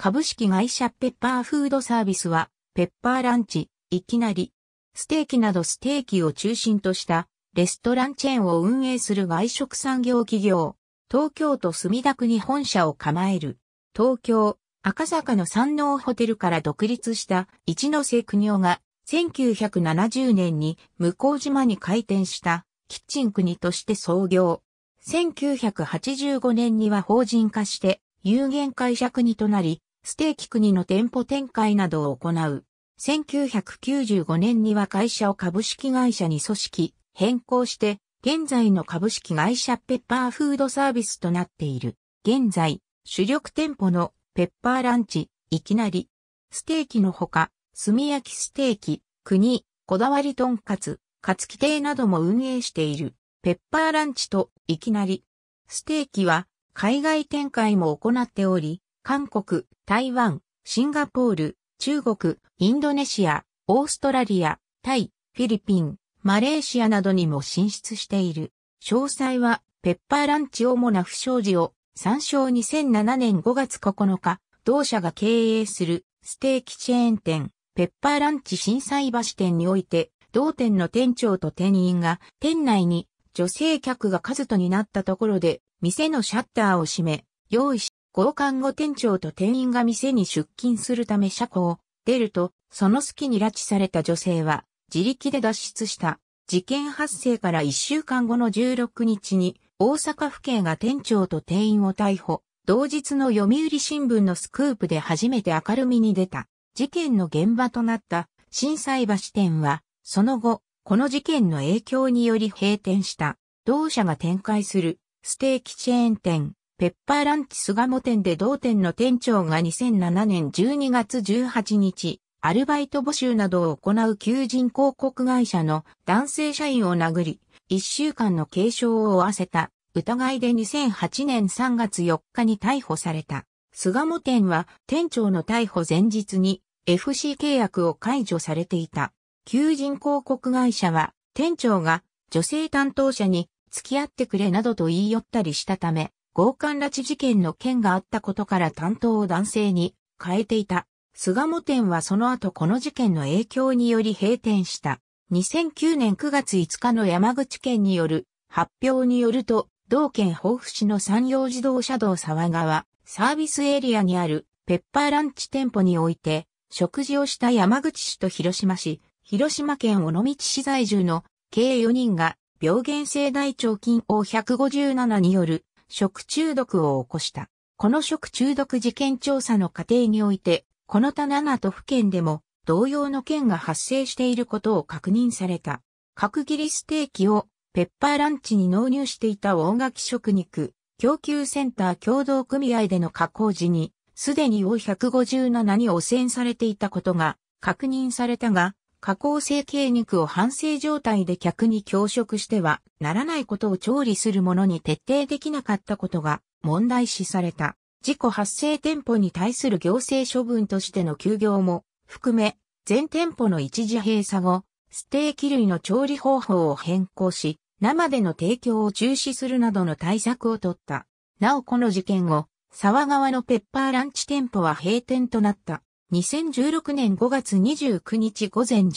株式会社ペッパーフードサービスは、ペッパーランチ、いきなり、ステーキなどステーキを中心としたレストランチェーンを運営する外食産業企業、東京都墨田区に本社を構える、東京、赤坂の山王ホテルから独立した一ノ瀬国夫が、1970年に向島に開店したキッチン国として創業。1985年には法人化して有限会社国となり、ステーキ国の店舗展開などを行う。1995年には会社を株式会社に組織、変更して、現在の株式会社ペッパーフードサービスとなっている。現在、主力店舗のペッパーランチ、いきなり、ステーキのほか、炭焼きステーキ、国、こだわりとんかつ、かつき亭なども運営している。ペッパーランチといきなり、ステーキは海外展開も行っており、韓国、台湾、シンガポール、中国、インドネシア、オーストラリア、タイ、フィリピン、マレーシアなどにも進出している。詳細は、ペッパーランチ主な不祥事を参照2007年5月9日、同社が経営するステーキチェーン店、ペッパーランチ震災橋店において、同店の店長と店員が店内に女性客が数とになったところで、店のシャッターを閉め、用意交換後店長と店員が店に出勤するため車庫を出ると、その隙に拉致された女性は自力で脱出した。事件発生から1週間後の16日に大阪府警が店長と店員を逮捕。同日の読売新聞のスクープで初めて明るみに出た。事件の現場となった震災橋店は、その後、この事件の影響により閉店した。同社が展開するステーキチェーン店、ペッパーランチ菅鴨店で同店の店長が2007年12月18日、アルバイト募集などを行う求人広告会社の男性社員を殴り、1週間の軽傷を負わせた疑いで2008年3月4日に逮捕された。菅鴨店は店長の逮捕前日に FC 契約を解除されていた。求人広告会社は店長が女性担当者に付き合ってくれなどと言い寄ったりしたため、強姦拉致事件の件があったことから担当を男性に変えていた。菅茂店はその後この事件の影響により閉店した。2009年9月5日の山口県による発表によると、同県豊府市の山陽自動車道沢川サービスエリアにあるペッパーランチ店舗において、食事をした山口市と広島市、広島県尾道市在住の計4人が病原性大腸菌 O157 による食中毒を起こした。この食中毒事件調査の過程において、この他7都府県でも同様の件が発生していることを確認された。角切りステーキをペッパーランチに納入していた大垣食肉供給センター共同組合での加工時に、すでに O157 に汚染されていたことが確認されたが、加工成形肉を反省状態で客に強食してはならないことを調理する者に徹底できなかったことが問題視された。事故発生店舗に対する行政処分としての休業も含め、全店舗の一時閉鎖後、ステーキ類の調理方法を変更し、生での提供を中止するなどの対策を取った。なおこの事件後、沢川のペッパーランチ店舗は閉店となった。2016年5月29日午前11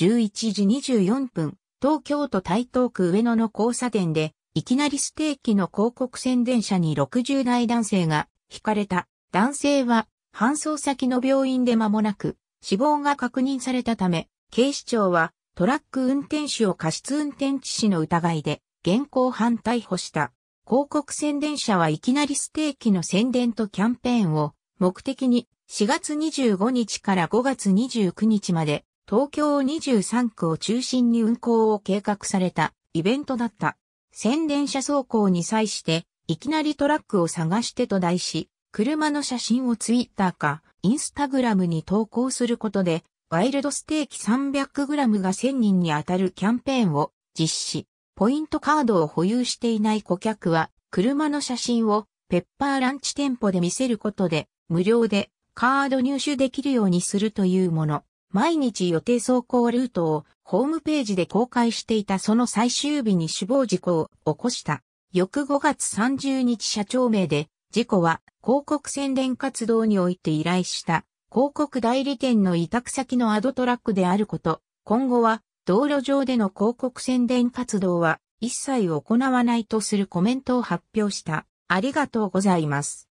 時24分、東京都台東区上野の交差点で、いきなりステーキの広告宣伝車に60代男性が惹かれた。男性は搬送先の病院で間もなく死亡が確認されたため、警視庁はトラック運転手を過失運転致死の疑いで現行犯逮捕した。広告宣伝車はいきなりステーキの宣伝とキャンペーンを目的に4月25日から5月29日まで東京23区を中心に運行を計画されたイベントだった。宣伝車走行に際して、いきなりトラックを探してと題し、車の写真をツイッターか、インスタグラムに投稿することで、ワイルドステーキ 300g が1000人に当たるキャンペーンを実施。ポイントカードを保有していない顧客は、車の写真をペッパーランチ店舗で見せることで、無料でカード入手できるようにするというもの。毎日予定走行ルートをホームページで公開していたその最終日に死亡事故を起こした。翌5月30日社長名で、事故は広告宣伝活動において依頼した広告代理店の委託先のアドトラックであること。今後は道路上での広告宣伝活動は一切行わないとするコメントを発表した。ありがとうございます。